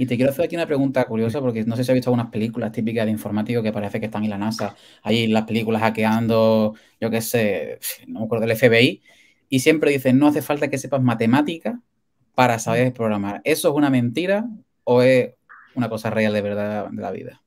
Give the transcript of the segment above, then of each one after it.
Y te quiero hacer aquí una pregunta curiosa, porque no sé si has visto algunas películas típicas de informático que parece que están en la NASA, ahí las películas hackeando, yo qué sé, no me acuerdo del FBI, y siempre dicen, no hace falta que sepas matemáticas para saber mm. programar. ¿Eso es una mentira o es una cosa real de verdad de la vida?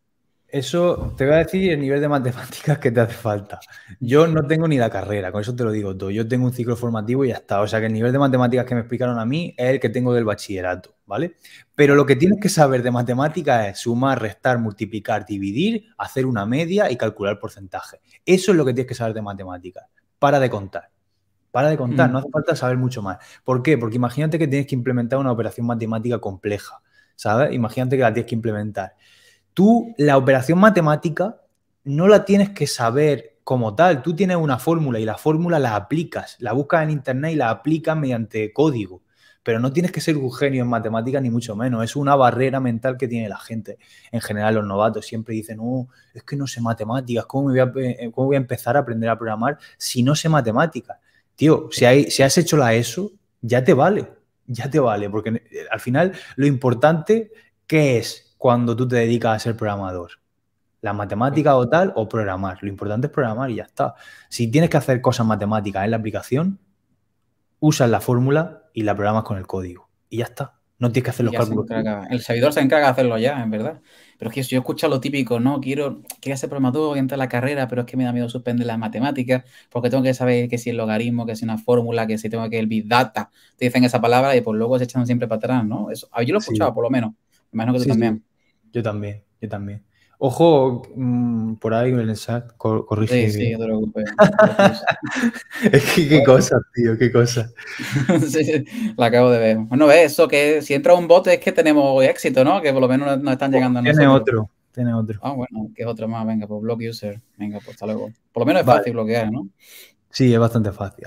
Eso te voy a decir el nivel de matemáticas que te hace falta. Yo no tengo ni la carrera, con eso te lo digo todo. Yo tengo un ciclo formativo y ya está. O sea que el nivel de matemáticas que me explicaron a mí es el que tengo del bachillerato. ¿vale? Pero lo que tienes que saber de matemática es sumar, restar, multiplicar, dividir, hacer una media y calcular porcentaje. Eso es lo que tienes que saber de matemáticas. Para de contar. Para de contar, mm. no hace falta saber mucho más. ¿Por qué? Porque imagínate que tienes que implementar una operación matemática compleja, ¿sabes? Imagínate que la tienes que implementar. Tú, la operación matemática, no la tienes que saber como tal. Tú tienes una fórmula y la fórmula la aplicas, la buscas en internet y la aplicas mediante código. Pero no tienes que ser un genio en matemáticas, ni mucho menos. Es una barrera mental que tiene la gente. En general, los novatos siempre dicen, uh, es que no sé matemáticas, ¿cómo, voy, a, eh, voy a empezar a aprender a programar si no sé matemáticas? Tío, si, si has hecho la ESO, ya te vale, ya te vale, porque eh, al final lo importante, ¿qué es cuando tú te dedicas a ser programador? la matemática o tal, o programar. Lo importante es programar y ya está. Si tienes que hacer cosas matemáticas en la aplicación, usas la fórmula y la programas con el código. Y ya está. No tienes que hacer los cálculos. El servidor se encarga de hacerlo ya, en verdad. Pero es que yo escucho lo típico, no, quiero, quiero ser programador y entrar a la carrera, pero es que me da miedo suspender las matemáticas, porque tengo que saber que si el logaritmo, que si una fórmula, que si tengo que el big data, te dicen esa palabra y pues luego se echan siempre para atrás, ¿no? Ah, yo lo he escuchado, por lo menos. imagino que tú también. Yo también, yo también. Ojo mm, por ahí en el chat, cor Sí, sí, no te preocupes. es que qué cosa, tío, qué cosa. sí, sí, la acabo de ver. Bueno, eso, que si entra un bote es que tenemos éxito, ¿no? Que por lo menos nos están llegando a Tiene otro, tiene otro. Ah, bueno, que es otro más, venga, pues block user. Venga, pues hasta luego. Por lo menos es fácil bloquear, ¿no? Sí, es bastante fácil.